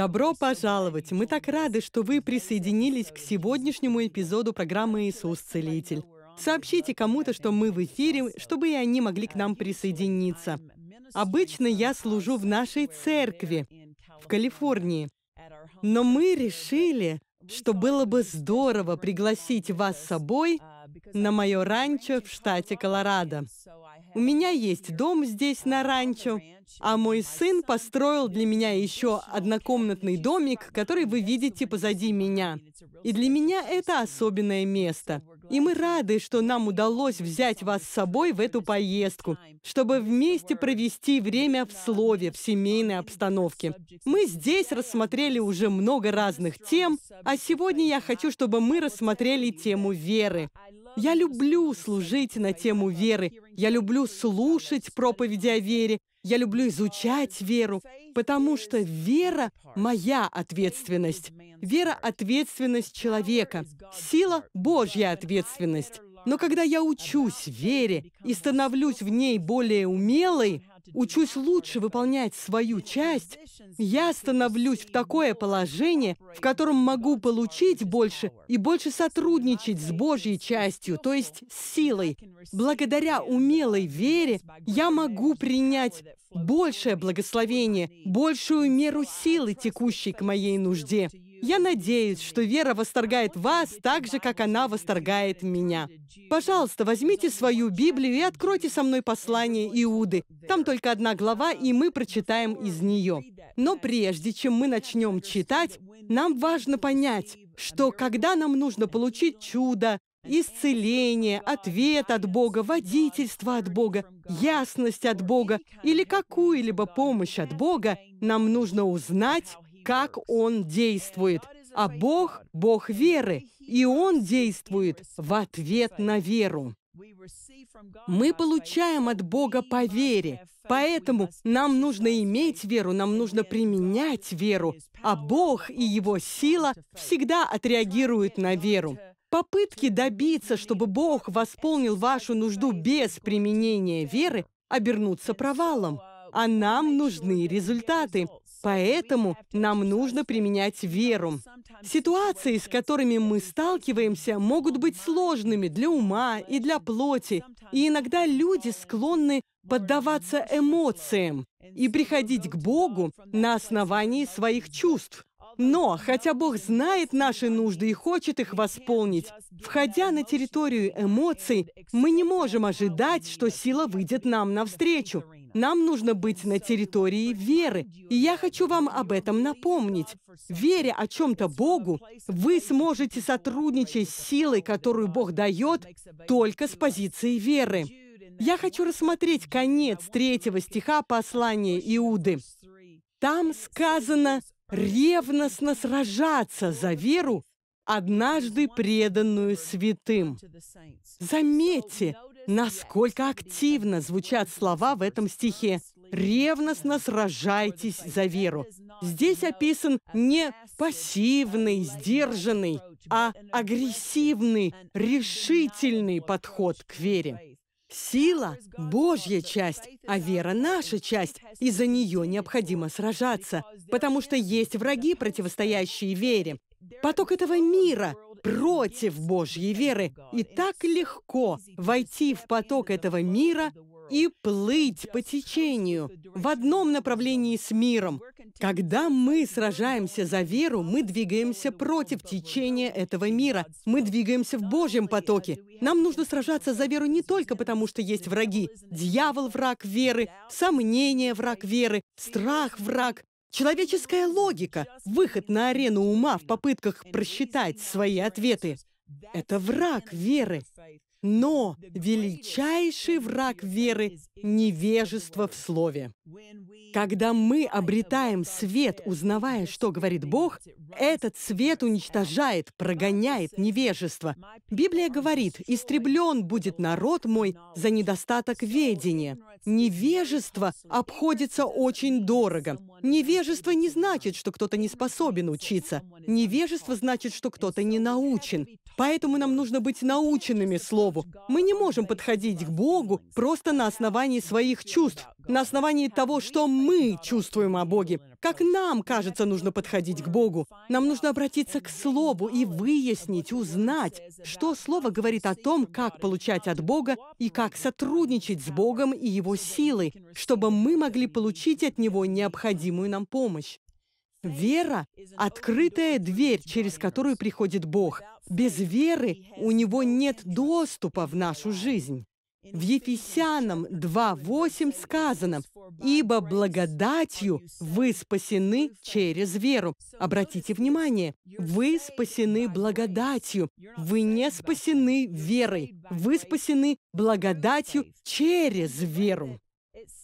Добро пожаловать! Мы так рады, что вы присоединились к сегодняшнему эпизоду программы «Иисус Целитель». Сообщите кому-то, что мы в эфире, чтобы и они могли к нам присоединиться. Обычно я служу в нашей церкви в Калифорнии, но мы решили, что было бы здорово пригласить вас с собой на мое ранчо в штате Колорадо. У меня есть дом здесь на ранчо, а мой сын построил для меня еще однокомнатный домик, который вы видите позади меня. И для меня это особенное место. И мы рады, что нам удалось взять вас с собой в эту поездку, чтобы вместе провести время в слове, в семейной обстановке. Мы здесь рассмотрели уже много разных тем, а сегодня я хочу, чтобы мы рассмотрели тему веры. Я люблю служить на тему веры. Я люблю слушать проповеди о вере. Я люблю изучать веру, потому что вера — моя ответственность. Вера — ответственность человека. Сила — Божья ответственность. Но когда я учусь вере и становлюсь в ней более умелой, учусь лучше выполнять свою часть, я становлюсь в такое положение, в котором могу получить больше и больше сотрудничать с Божьей частью, то есть с силой. Благодаря умелой вере я могу принять большее благословение, большую меру силы, текущей к моей нужде. Я надеюсь, что вера восторгает вас так же, как она восторгает меня. Пожалуйста, возьмите свою Библию и откройте со мной послание Иуды. Там только одна глава, и мы прочитаем из нее. Но прежде чем мы начнем читать, нам важно понять, что когда нам нужно получить чудо, исцеление, ответ от Бога, водительство от Бога, ясность от Бога или какую-либо помощь от Бога, нам нужно узнать, как Он действует. А Бог – Бог веры, и Он действует в ответ на веру. Мы получаем от Бога по вере, поэтому нам нужно иметь веру, нам нужно применять веру, а Бог и Его сила всегда отреагируют на веру. Попытки добиться, чтобы Бог восполнил вашу нужду без применения веры, обернутся провалом. А нам нужны результаты. Поэтому нам нужно применять веру. Ситуации, с которыми мы сталкиваемся, могут быть сложными для ума и для плоти, и иногда люди склонны поддаваться эмоциям и приходить к Богу на основании своих чувств. Но, хотя Бог знает наши нужды и хочет их восполнить, входя на территорию эмоций, мы не можем ожидать, что сила выйдет нам навстречу. Нам нужно быть на территории веры. И я хочу вам об этом напомнить. Веря о чем-то Богу, вы сможете сотрудничать с силой, которую Бог дает, только с позиции веры. Я хочу рассмотреть конец третьего стиха послания Иуды. Там сказано «ревностно сражаться за веру, однажды преданную святым». Заметьте, насколько активно звучат слова в этом стихе. «Ревностно сражайтесь за веру». Здесь описан не пассивный, сдержанный, а агрессивный, решительный подход к вере. Сила – Божья часть, а вера – наша часть, и за нее необходимо сражаться, потому что есть враги, противостоящие вере. Поток этого мира, против Божьей веры, и так легко войти в поток этого мира и плыть по течению в одном направлении с миром. Когда мы сражаемся за веру, мы двигаемся против течения этого мира. Мы двигаемся в Божьем потоке. Нам нужно сражаться за веру не только потому, что есть враги. Дьявол – враг веры, сомнение – враг веры, страх – враг, Человеческая логика, выход на арену ума в попытках просчитать свои ответы – это враг веры. Но величайший враг веры – невежество в слове. Когда мы обретаем свет, узнавая, что говорит Бог, этот свет уничтожает, прогоняет невежество. Библия говорит, «Истреблен будет народ мой за недостаток ведения». Невежество обходится очень дорого. Невежество не значит, что кто-то не способен учиться. Невежество значит, что кто-то не научен. Поэтому нам нужно быть наученными Слову. Мы не можем подходить к Богу просто на основании своих чувств на основании того, что мы чувствуем о Боге. Как нам кажется, нужно подходить к Богу. Нам нужно обратиться к Слову и выяснить, узнать, что Слово говорит о том, как получать от Бога и как сотрудничать с Богом и Его силой, чтобы мы могли получить от Него необходимую нам помощь. Вера – открытая дверь, через которую приходит Бог. Без веры у Него нет доступа в нашу жизнь. В Ефесянам 2.8 сказано, «Ибо благодатью вы спасены через веру». Обратите внимание, вы спасены благодатью, вы не спасены верой, вы спасены благодатью через веру.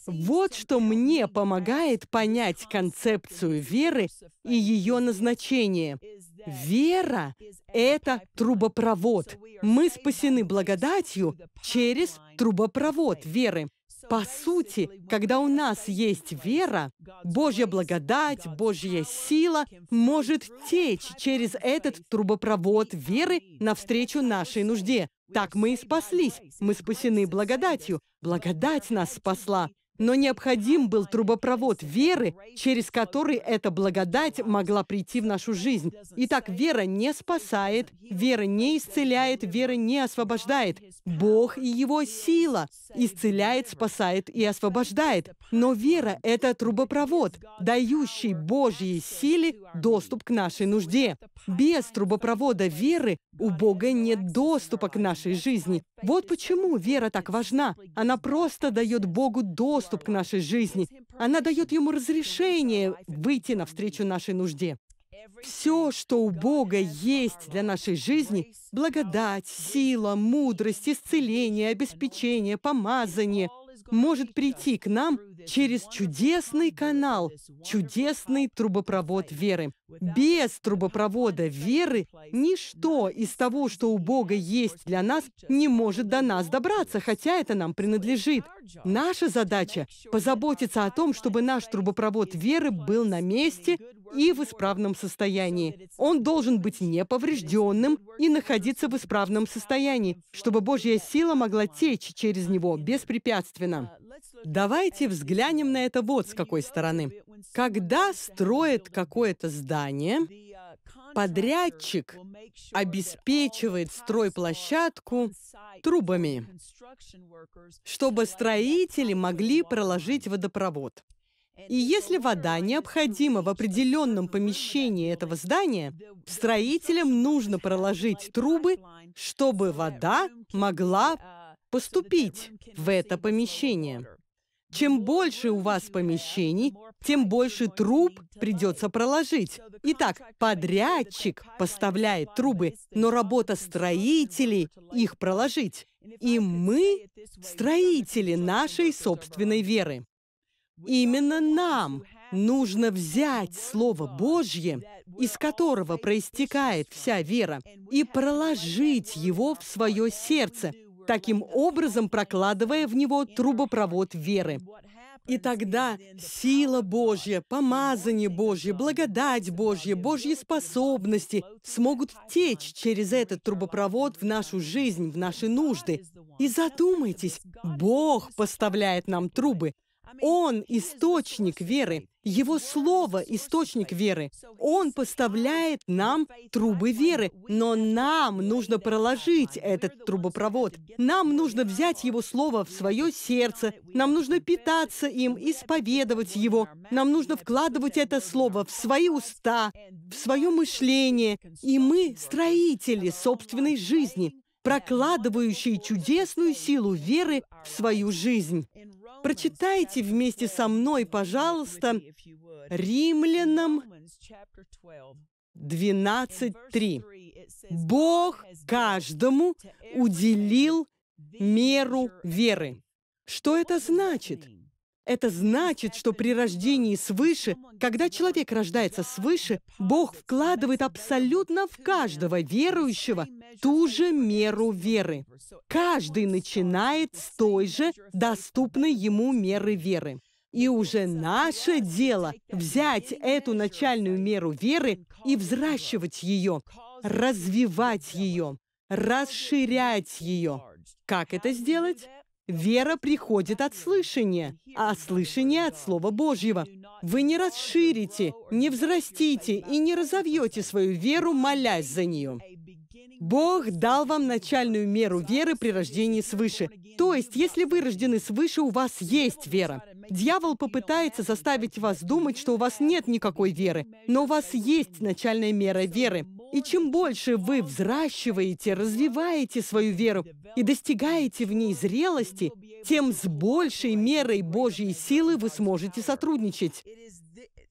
Вот что мне помогает понять концепцию веры и ее назначение. Вера — это трубопровод. Мы спасены благодатью через трубопровод веры. По сути, когда у нас есть вера, Божья благодать, Божья сила может течь через этот трубопровод веры навстречу нашей нужде. Так мы и спаслись. Мы спасены благодатью. Благодать нас спасла. Но необходим был трубопровод веры, через который эта благодать могла прийти в нашу жизнь. Итак, вера не спасает, вера не исцеляет, вера не освобождает. Бог и Его сила исцеляет, спасает и освобождает. Но вера — это трубопровод, дающий Божьей силе доступ к нашей нужде. Без трубопровода веры у Бога нет доступа к нашей жизни. Вот почему вера так важна. Она просто дает Богу доступ доступ к нашей жизни. Она дает ему разрешение выйти навстречу нашей нужде. Все, что у Бога есть для нашей жизни – благодать, сила, мудрость, исцеление, обеспечение, помазание – может прийти к нам через чудесный канал, чудесный трубопровод веры. Без трубопровода веры ничто из того, что у Бога есть для нас, не может до нас добраться, хотя это нам принадлежит. Наша задача – позаботиться о том, чтобы наш трубопровод веры был на месте, и в исправном состоянии. Он должен быть неповрежденным и находиться в исправном состоянии, чтобы Божья сила могла течь через него беспрепятственно. Давайте взглянем на это вот с какой стороны. Когда строят какое-то здание, подрядчик обеспечивает стройплощадку трубами, чтобы строители могли проложить водопровод. И если вода необходима в определенном помещении этого здания, строителям нужно проложить трубы, чтобы вода могла поступить в это помещение. Чем больше у вас помещений, тем больше труб придется проложить. Итак, подрядчик поставляет трубы, но работа строителей – их проложить. И мы – строители нашей собственной веры. Именно нам нужно взять Слово Божье, из которого проистекает вся вера, и проложить его в свое сердце, таким образом прокладывая в него трубопровод веры. И тогда сила Божья, помазание Божье, благодать Божья, Божьи способности смогут течь через этот трубопровод в нашу жизнь, в наши нужды. И задумайтесь, Бог поставляет нам трубы, он – источник веры. Его Слово – источник веры. Он поставляет нам трубы веры, но нам нужно проложить этот трубопровод. Нам нужно взять Его Слово в свое сердце, нам нужно питаться им, исповедовать его, нам нужно вкладывать это Слово в свои уста, в свое мышление, и мы – строители собственной жизни прокладывающие чудесную силу веры в свою жизнь. Прочитайте вместе со мной, пожалуйста, Римлянам 12.3. «Бог каждому уделил меру веры». Что это значит? Это значит, что при рождении свыше, когда человек рождается свыше, Бог вкладывает абсолютно в каждого верующего ту же меру веры. Каждый начинает с той же доступной ему меры веры. И уже наше дело взять эту начальную меру веры и взращивать ее, развивать ее, расширять ее. Как это сделать? Вера приходит от слышания, а слышание от Слова Божьего. Вы не расширите, не взрастите и не разовьете свою веру, молясь за нее. Бог дал вам начальную меру веры при рождении свыше. То есть, если вы рождены свыше, у вас есть вера. Дьявол попытается заставить вас думать, что у вас нет никакой веры, но у вас есть начальная мера веры. И чем больше вы взращиваете, развиваете свою веру и достигаете в ней зрелости, тем с большей мерой Божьей силы вы сможете сотрудничать.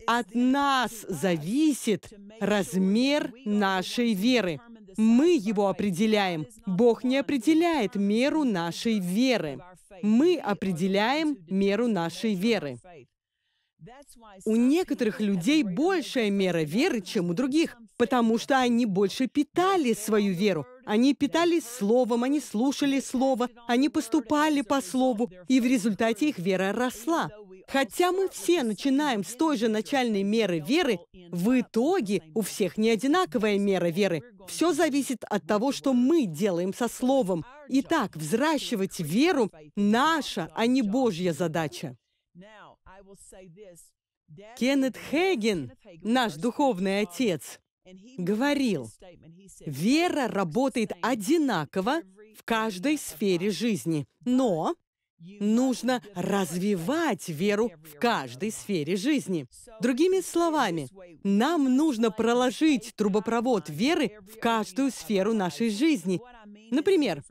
От нас зависит размер нашей веры. Мы его определяем. Бог не определяет меру нашей веры. Мы определяем меру нашей веры. У некоторых людей большая мера веры, чем у других, потому что они больше питали свою веру. Они питались словом, они слушали слово, они поступали по слову, и в результате их вера росла. Хотя мы все начинаем с той же начальной меры веры, в итоге у всех не одинаковая мера веры. Все зависит от того, что мы делаем со словом. Итак, взращивать веру – наша, а не Божья задача. Кеннет Хейген, наш духовный отец, говорил, вера работает одинаково в каждой сфере жизни, но нужно развивать веру в каждой сфере жизни. Другими словами, нам нужно проложить трубопровод веры в каждую сферу нашей жизни. Например,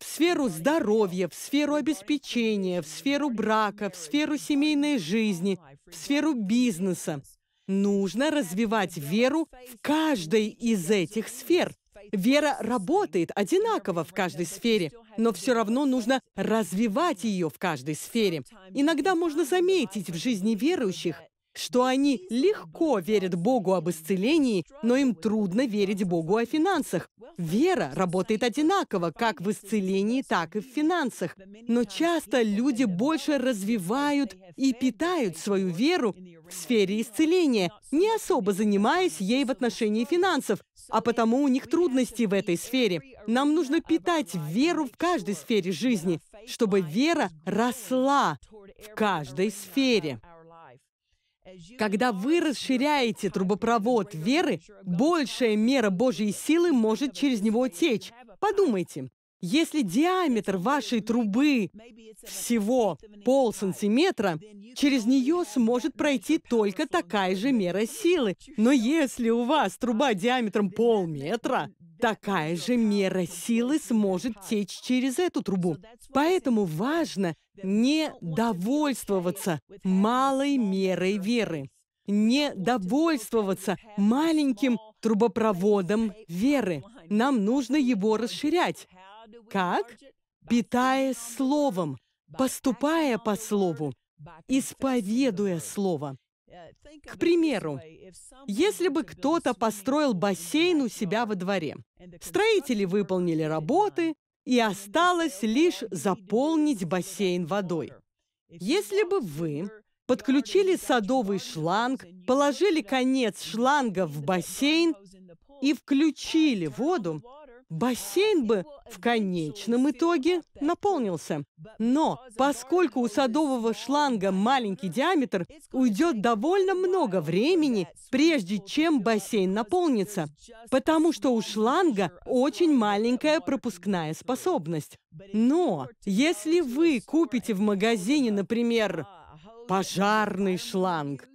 в сферу здоровья, в сферу обеспечения, в сферу брака, в сферу семейной жизни, в сферу бизнеса. Нужно развивать веру в каждой из этих сфер. Вера работает одинаково в каждой сфере, но все равно нужно развивать ее в каждой сфере. Иногда можно заметить в жизни верующих что они легко верят Богу об исцелении, но им трудно верить Богу о финансах. Вера работает одинаково, как в исцелении, так и в финансах. Но часто люди больше развивают и питают свою веру в сфере исцеления, не особо занимаясь ей в отношении финансов, а потому у них трудности в этой сфере. Нам нужно питать веру в каждой сфере жизни, чтобы вера росла в каждой сфере. Когда вы расширяете трубопровод веры, большая мера Божьей силы может через него течь. Подумайте, если диаметр вашей трубы всего пол сантиметра, через нее сможет пройти только такая же мера силы. Но если у вас труба диаметром полметра, такая же мера силы сможет течь через эту трубу. Поэтому важно не довольствоваться малой мерой веры, не довольствоваться маленьким трубопроводом веры. Нам нужно его расширять. Как? Питая словом, поступая по слову, исповедуя слово. К примеру, если бы кто-то построил бассейн у себя во дворе, строители выполнили работы, и осталось лишь заполнить бассейн водой. Если бы вы подключили садовый шланг, положили конец шланга в бассейн и включили воду, бассейн бы в конечном итоге наполнился. Но поскольку у садового шланга маленький диаметр, уйдет довольно много времени, прежде чем бассейн наполнится, потому что у шланга очень маленькая пропускная способность. Но если вы купите в магазине, например, пожарный шланг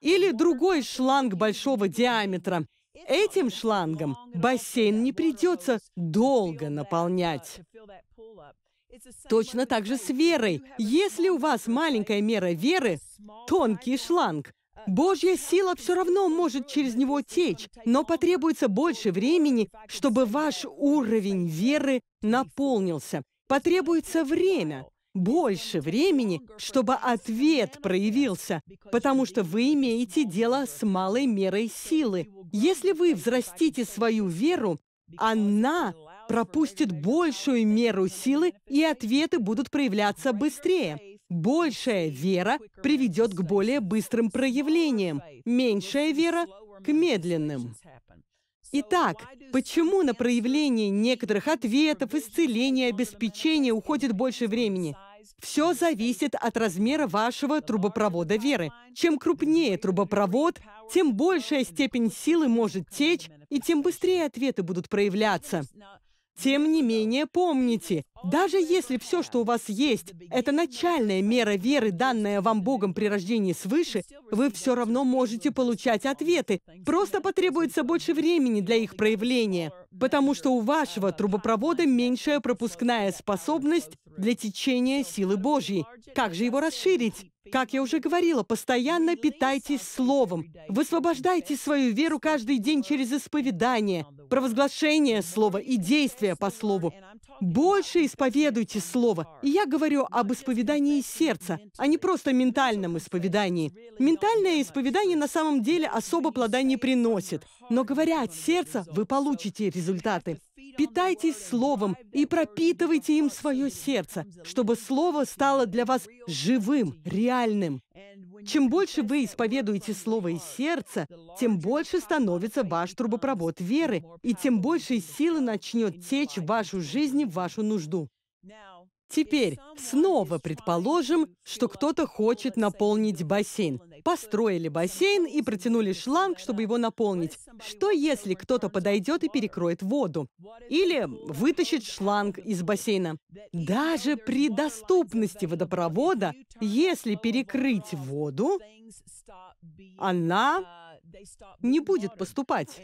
или другой шланг большого диаметра, этим шлангом бассейн не придется долго наполнять. Точно так же с верой. Если у вас маленькая мера веры, тонкий шланг, Божья сила все равно может через него течь, но потребуется больше времени, чтобы ваш уровень веры наполнился. Потребуется время больше времени, чтобы ответ проявился, потому что вы имеете дело с малой мерой силы. Если вы взрастите свою веру, она пропустит большую меру силы, и ответы будут проявляться быстрее. Большая вера приведет к более быстрым проявлениям, меньшая вера – к медленным. Итак, почему на проявление некоторых ответов, исцеления, обеспечения уходит больше времени? Все зависит от размера вашего трубопровода веры. Чем крупнее трубопровод, тем большая степень силы может течь, и тем быстрее ответы будут проявляться. Тем не менее, помните, даже если все, что у вас есть, это начальная мера веры, данная вам Богом при рождении свыше, вы все равно можете получать ответы. Просто потребуется больше времени для их проявления, потому что у вашего трубопровода меньшая пропускная способность для течения силы Божьей. Как же его расширить? Как я уже говорила, постоянно питайтесь Словом. Высвобождайте свою веру каждый день через исповедание, провозглашение Слова и действия по Слову. Больше исповедуйте Слово. И я говорю об исповедании сердца, а не просто ментальном исповедании. Ментальное исповедание на самом деле особо плода не приносит. Но говоря от сердца, вы получите результаты. Питайтесь Словом и пропитывайте им свое сердце, чтобы Слово стало для вас живым, реальным. Чем больше вы исповедуете Слово из сердца, тем больше становится ваш трубопровод веры, и тем больше силы начнет течь в вашу жизнь и в вашу нужду. Теперь снова предположим, что кто-то хочет наполнить бассейн. Построили бассейн и протянули шланг, чтобы его наполнить. Что если кто-то подойдет и перекроет воду? Или вытащит шланг из бассейна? Даже при доступности водопровода, если перекрыть воду, она не будет поступать.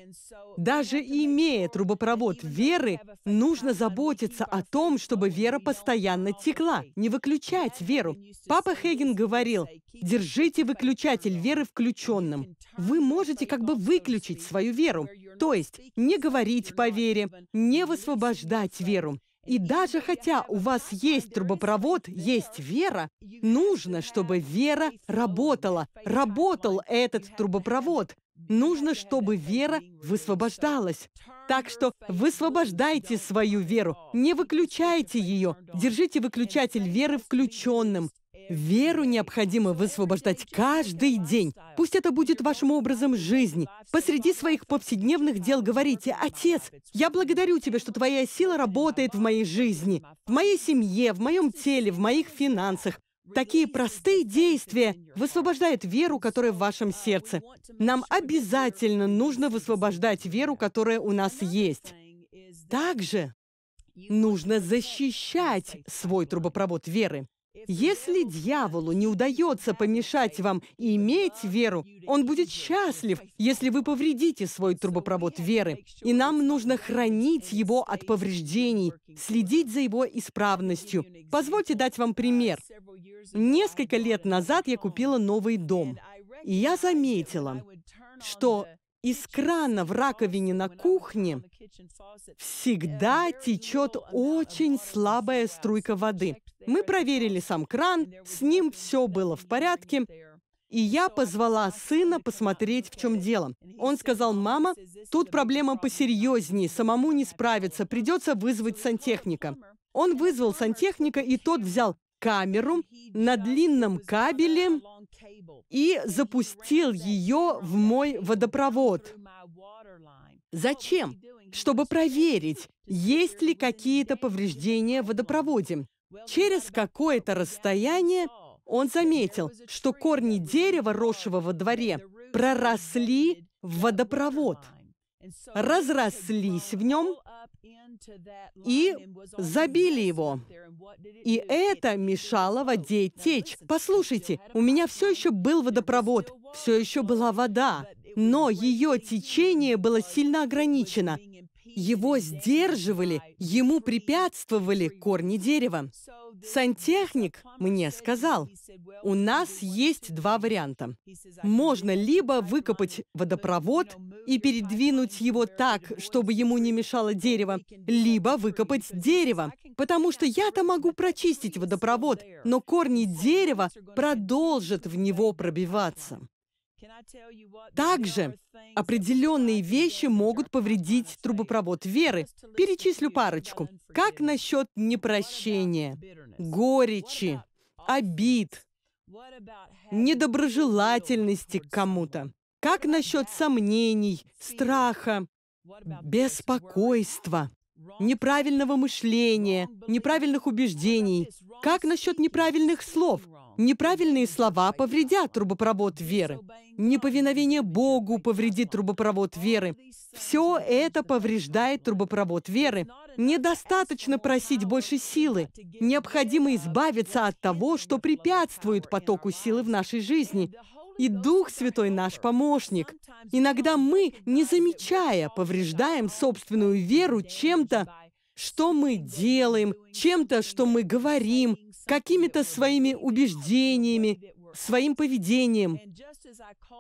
Даже имея трубопровод веры, нужно заботиться о том, чтобы вера постоянно текла, не выключать веру. Папа Хейген говорил, держите выключатель веры включенным. Вы можете как бы выключить свою веру, то есть не говорить по вере, не высвобождать веру. И даже хотя у вас есть трубопровод, есть вера, нужно, чтобы вера работала. Работал этот трубопровод. Нужно, чтобы вера высвобождалась. Так что высвобождайте свою веру, не выключайте ее. Держите выключатель веры включенным. Веру необходимо высвобождать каждый день. Пусть это будет вашим образом жизни. Посреди своих повседневных дел говорите, «Отец, я благодарю тебя, что твоя сила работает в моей жизни, в моей семье, в моем теле, в моих финансах, Такие простые действия высвобождают веру, которая в вашем сердце. Нам обязательно нужно высвобождать веру, которая у нас есть. Также нужно защищать свой трубопровод веры. Если дьяволу не удается помешать вам иметь веру, он будет счастлив, если вы повредите свой трубопровод веры. И нам нужно хранить его от повреждений, следить за его исправностью. Позвольте дать вам пример. Несколько лет назад я купила новый дом, и я заметила, что из крана в раковине на кухне всегда течет очень слабая струйка воды. Мы проверили сам кран, с ним все было в порядке, и я позвала сына посмотреть, в чем дело. Он сказал, мама, тут проблема посерьезнее, самому не справиться, придется вызвать сантехника. Он вызвал сантехника, и тот взял камеру на длинном кабеле и запустил ее в мой водопровод. Зачем? Чтобы проверить, есть ли какие-то повреждения в водопроводе. Через какое-то расстояние он заметил, что корни дерева, росшего во дворе, проросли в водопровод, разрослись в нем и забили его. И это мешало воде течь. Послушайте, у меня все еще был водопровод, все еще была вода, но ее течение было сильно ограничено. Его сдерживали, ему препятствовали корни дерева. Сантехник мне сказал, у нас есть два варианта. Можно либо выкопать водопровод и передвинуть его так, чтобы ему не мешало дерево, либо выкопать дерево, потому что я-то могу прочистить водопровод, но корни дерева продолжат в него пробиваться. Также определенные вещи могут повредить трубопровод веры. Перечислю парочку. Как насчет непрощения, горечи, обид, недоброжелательности к кому-то? Как насчет сомнений, страха, беспокойства, неправильного мышления, неправильных убеждений? Как насчет неправильных слов? Неправильные слова повредят трубопровод веры. Неповиновение Богу повредит трубопровод веры. Все это повреждает трубопровод веры. Недостаточно просить больше силы. Необходимо избавиться от того, что препятствует потоку силы в нашей жизни. И Дух Святой наш помощник. Иногда мы, не замечая, повреждаем собственную веру чем-то, что мы делаем, чем-то, что мы говорим, какими-то своими убеждениями, своим поведением.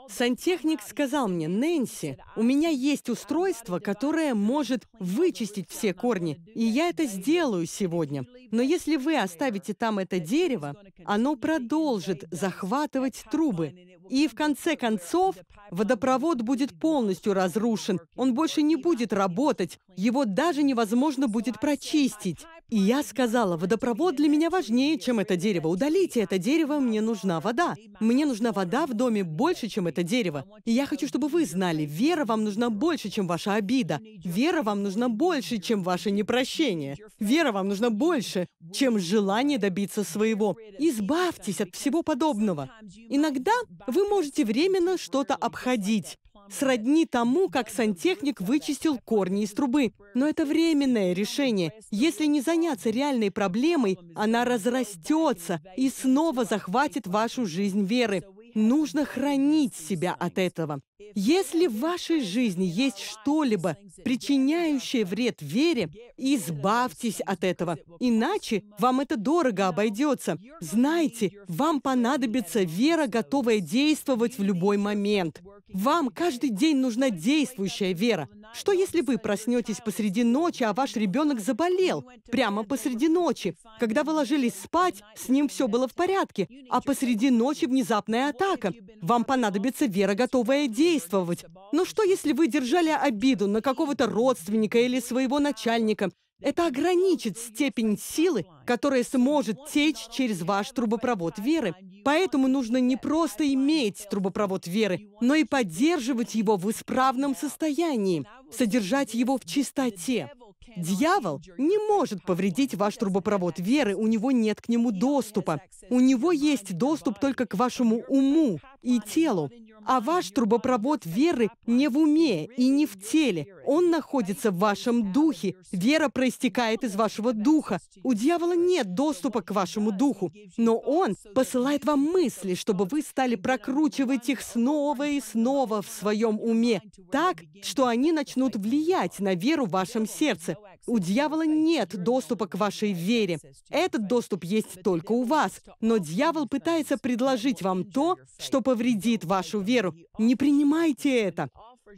Сантехник сказал мне, «Нэнси, у меня есть устройство, которое может вычистить все корни, и я это сделаю сегодня. Но если вы оставите там это дерево, оно продолжит захватывать трубы. И в конце концов водопровод будет полностью разрушен, он больше не будет работать, его даже невозможно будет прочистить. И я сказала, водопровод для меня важнее, чем это дерево. Удалите это дерево, мне нужна вода. Мне нужна вода в доме больше, чем это дерево. И я хочу, чтобы вы знали, вера вам нужна больше, чем ваша обида. Вера вам нужна больше, чем ваше непрощение. Вера вам нужна больше, чем желание добиться своего. Избавьтесь от всего подобного. Иногда вы можете временно что-то обходить, сродни тому, как сантехник вычистил корни из трубы. Но это временное решение. Если не заняться реальной проблемой, она разрастется и снова захватит вашу жизнь веры. Нужно хранить себя от этого. Если в вашей жизни есть что-либо, причиняющее вред вере, избавьтесь от этого. Иначе вам это дорого обойдется. Знайте, вам понадобится вера, готовая действовать в любой момент. Вам каждый день нужна действующая вера. Что если вы проснетесь посреди ночи, а ваш ребенок заболел? Прямо посреди ночи. Когда вы ложились спать, с ним все было в порядке, а посреди ночи внезапная атака атака, вам понадобится вера, готовая действовать. Но ну что, если вы держали обиду на какого-то родственника или своего начальника? Это ограничит степень силы, которая сможет течь через ваш трубопровод веры. Поэтому нужно не просто иметь трубопровод веры, но и поддерживать его в исправном состоянии, содержать его в чистоте. Дьявол не может повредить ваш трубопровод веры, у него нет к нему доступа. У него есть доступ только к вашему уму и телу. А ваш трубопровод веры не в уме и не в теле. Он находится в вашем духе. Вера проистекает из вашего духа. У дьявола нет доступа к вашему духу. Но он посылает вам мысли, чтобы вы стали прокручивать их снова и снова в своем уме, так, что они начнут влиять на веру в вашем сердце. У дьявола нет доступа к вашей вере. Этот доступ есть только у вас. Но дьявол пытается предложить вам то, что повредит вашу веру веру. Не принимайте это.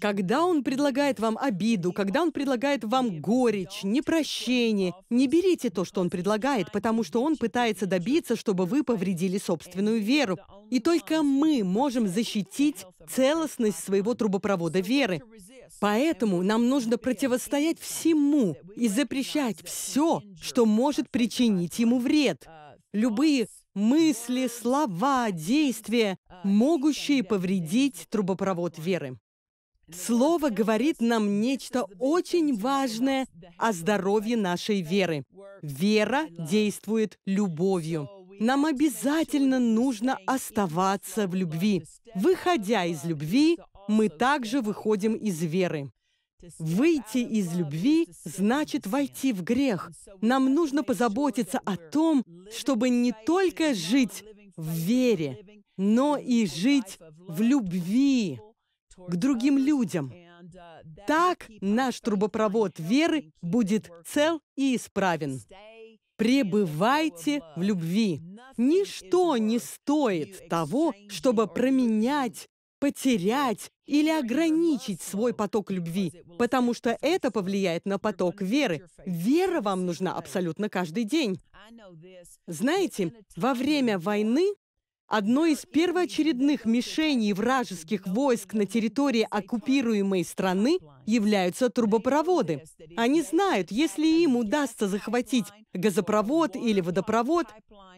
Когда Он предлагает вам обиду, когда Он предлагает вам горечь, непрощение, не берите то, что Он предлагает, потому что Он пытается добиться, чтобы вы повредили собственную веру. И только мы можем защитить целостность своего трубопровода веры. Поэтому нам нужно противостоять всему и запрещать все, что может причинить ему вред. Любые мысли, слова, действия, могущие повредить трубопровод веры. Слово говорит нам нечто очень важное о здоровье нашей веры. Вера действует любовью. Нам обязательно нужно оставаться в любви. Выходя из любви, мы также выходим из веры. Выйти из любви значит войти в грех. Нам нужно позаботиться о том, чтобы не только жить в вере, но и жить в любви к другим людям. Так наш трубопровод веры будет цел и исправен. Пребывайте в любви. Ничто не стоит того, чтобы променять потерять или ограничить свой поток любви, потому что это повлияет на поток веры. Вера вам нужна абсолютно каждый день. Знаете, во время войны Одной из первоочередных мишеней вражеских войск на территории оккупируемой страны являются трубопроводы. Они знают, если им удастся захватить газопровод или водопровод,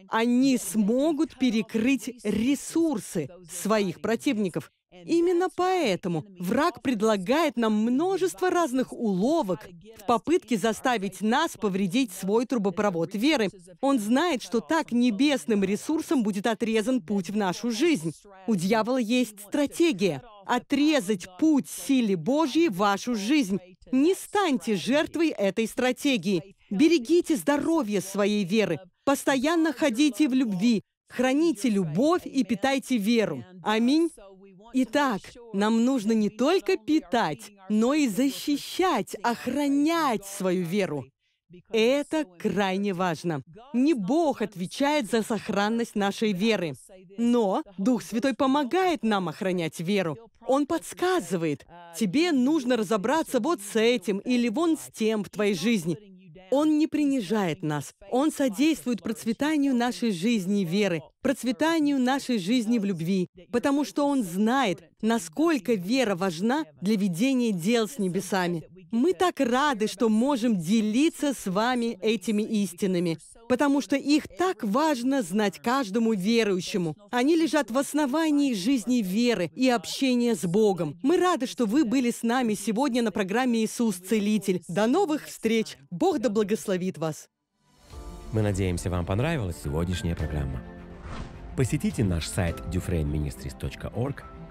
они смогут перекрыть ресурсы своих противников. Именно поэтому враг предлагает нам множество разных уловок в попытке заставить нас повредить свой трубопровод веры. Он знает, что так небесным ресурсом будет отрезан путь в нашу жизнь. У дьявола есть стратегия – отрезать путь силе Божьей в вашу жизнь. Не станьте жертвой этой стратегии. Берегите здоровье своей веры. Постоянно ходите в любви, Храните любовь и питайте веру. Аминь. Итак, нам нужно не только питать, но и защищать, охранять свою веру. Это крайне важно. Не Бог отвечает за сохранность нашей веры, но Дух Святой помогает нам охранять веру. Он подсказывает, тебе нужно разобраться вот с этим или вон с тем в твоей жизни. Он не принижает нас. Он содействует процветанию нашей жизни веры, процветанию нашей жизни в любви, потому что Он знает, насколько вера важна для ведения дел с небесами. Мы так рады, что можем делиться с вами этими истинами, потому что их так важно знать каждому верующему. Они лежат в основании жизни веры и общения с Богом. Мы рады, что вы были с нами сегодня на программе «Иисус Целитель». До новых встреч! Бог да благословит вас! Мы надеемся, вам понравилась сегодняшняя программа. Посетите наш сайт dufrainministries.org